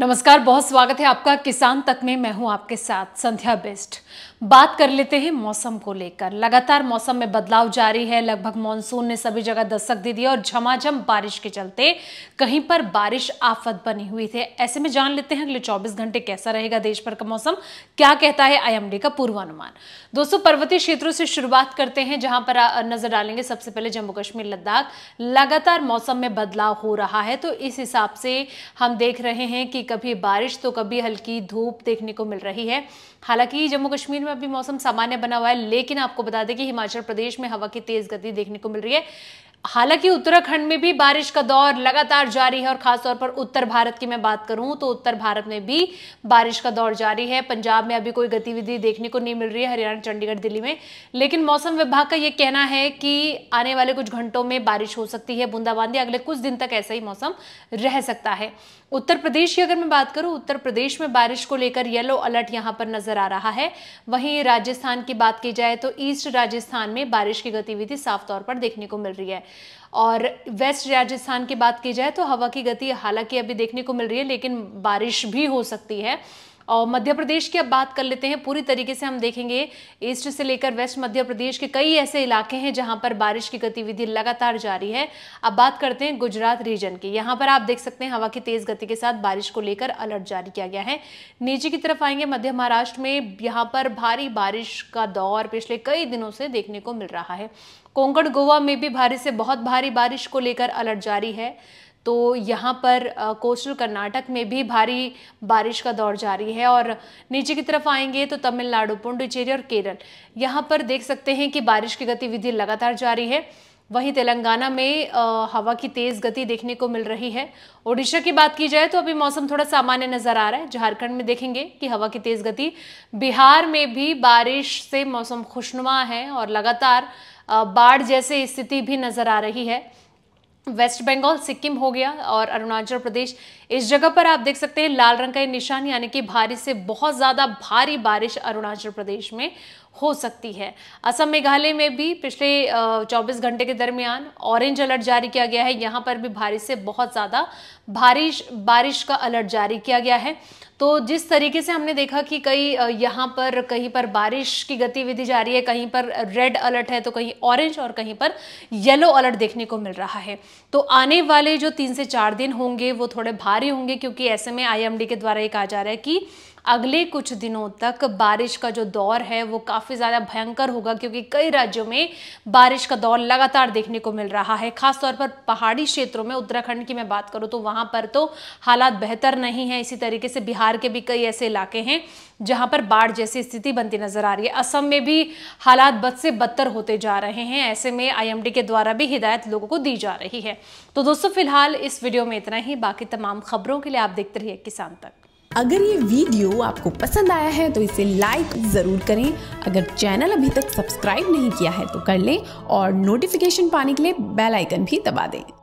नमस्कार बहुत स्वागत है आपका किसान तक में मैं हूं आपके साथ संध्या बेस्ट बात कर लेते हैं मौसम को लेकर लगातार मौसम में बदलाव जारी है लगभग मानसून ने सभी जगह दस्तक दे दी और झमाझम बारिश के चलते कहीं पर बारिश आफत बनी हुई थी ऐसे में जान लेते हैं अगले 24 घंटे कैसा रहेगा देश भर का मौसम क्या कहता है आई का पूर्वानुमान दोस्तों पर्वतीय क्षेत्रों से शुरुआत करते हैं जहां पर नजर डालेंगे सबसे पहले जम्मू कश्मीर लद्दाख लगातार मौसम में बदलाव हो रहा है तो इस हिसाब से हम देख रहे हैं कि कभी बारिश तो कभी हल्की धूप देखने को मिल रही है हालांकि जम्मू कश्मीर में अभी मौसम सामान्य बना हुआ है लेकिन आपको बता दें कि हिमाचल प्रदेश में हवा की तेज़ गति देखने को मिल रही है हालांकि उत्तराखंड में भी बारिश का दौर लगातार जारी है और खासतौर पर उत्तर भारत की मैं बात करूं तो उत्तर भारत में भी बारिश का दौर जारी है पंजाब में अभी कोई गतिविधि देखने को नहीं मिल रही है हरियाणा चंडीगढ़ दिल्ली में लेकिन मौसम विभाग का ये कहना है कि आने वाले कुछ घंटों में बारिश हो सकती है बूंदाबांदी अगले कुछ दिन तक ऐसा ही मौसम रह सकता है उत्तर प्रदेश की अगर मैं बात करूं उत्तर प्रदेश में बारिश को लेकर येलो अलर्ट यहां पर नजर आ रहा है वहीं राजस्थान की बात की जाए तो ईस्ट राजस्थान में बारिश की गतिविधि साफ तौर पर देखने को मिल रही है और वेस्ट राजस्थान की बात की जाए तो हवा की गति हालांकि अभी देखने को मिल रही है लेकिन बारिश भी हो सकती है और मध्य प्रदेश की अब बात कर लेते हैं पूरी तरीके से हम देखेंगे ईस्ट से लेकर वेस्ट मध्य प्रदेश के कई ऐसे इलाके हैं जहां पर बारिश की गतिविधि लगातार जारी है अब बात करते हैं गुजरात रीजन की यहाँ पर आप देख सकते हैं हवा की तेज गति के साथ बारिश को लेकर अलर्ट जारी किया गया है नीचे की तरफ आएंगे मध्य महाराष्ट्र में यहाँ पर भारी बारिश का दौर पिछले कई दिनों से देखने को मिल रहा है कोंकण गोवा में भी भारी से बहुत भारी बारिश को लेकर अलर्ट जारी है तो यहाँ पर कोस्टल कर्नाटक में भी भारी बारिश का दौर जारी है और नीचे की तरफ आएंगे तो तमिलनाडु पुंडुचेरी और केरल यहाँ पर देख सकते हैं कि बारिश की गतिविधि लगातार जारी है वहीं तेलंगाना में आ, हवा की तेज़ गति देखने को मिल रही है ओडिशा की बात की जाए तो अभी मौसम थोड़ा सामान्य नज़र आ रहा है झारखंड में देखेंगे कि हवा की तेज़ गति बिहार में भी बारिश से मौसम खुशनुमा है और लगातार बाढ़ जैसी स्थिति भी नज़र आ रही है वेस्ट बंगाल सिक्किम हो गया और अरुणाचल प्रदेश इस जगह पर आप देख सकते हैं लाल रंग का ये निशान यानी कि भारी से बहुत ज़्यादा भारी बारिश अरुणाचल प्रदेश में हो सकती है असम मेघालय में भी पिछले 24 घंटे के दरमियान ऑरेंज अलर्ट जारी किया गया है यहाँ पर भी भारी से बहुत ज़्यादा बारिश बारिश का अलर्ट जारी किया गया है तो जिस तरीके से हमने देखा कि कई यहाँ पर कहीं पर बारिश की गतिविधि जारी है कहीं पर रेड अलर्ट है तो कहीं ऑरेंज और कहीं पर येलो अलर्ट देखने को मिल रहा है तो आने वाले जो तीन से चार दिन होंगे वो थोड़े भारी होंगे क्योंकि ऐसे में आई के द्वारा ये कहा जा रहा है कि अगले कुछ दिनों तक बारिश का जो दौर है वो काफ़ी ज़्यादा भयंकर होगा क्योंकि कई राज्यों में बारिश का दौर लगातार देखने को मिल रहा है खासतौर पर पहाड़ी क्षेत्रों में उत्तराखंड की मैं बात करूँ तो वहाँ पर तो हालात बेहतर नहीं है इसी तरीके से बिहार के भी कई ऐसे इलाके हैं जहाँ पर बाढ़ जैसी स्थिति बनती नजर आ रही है असम में भी हालात बद से बदतर होते जा रहे हैं ऐसे में आईएमडी के द्वारा भी हिदायत लोगों को दी जा रही है तो दोस्तों फिलहाल इस वीडियो में इतना ही बाकी तमाम खबरों के लिए आप देखते रहिए किसान तक अगर ये वीडियो आपको पसंद आया है तो इसे लाइक ज़रूर करें अगर चैनल अभी तक सब्सक्राइब नहीं किया है तो कर लें और नोटिफिकेशन पाने के लिए बेल आइकन भी दबा दें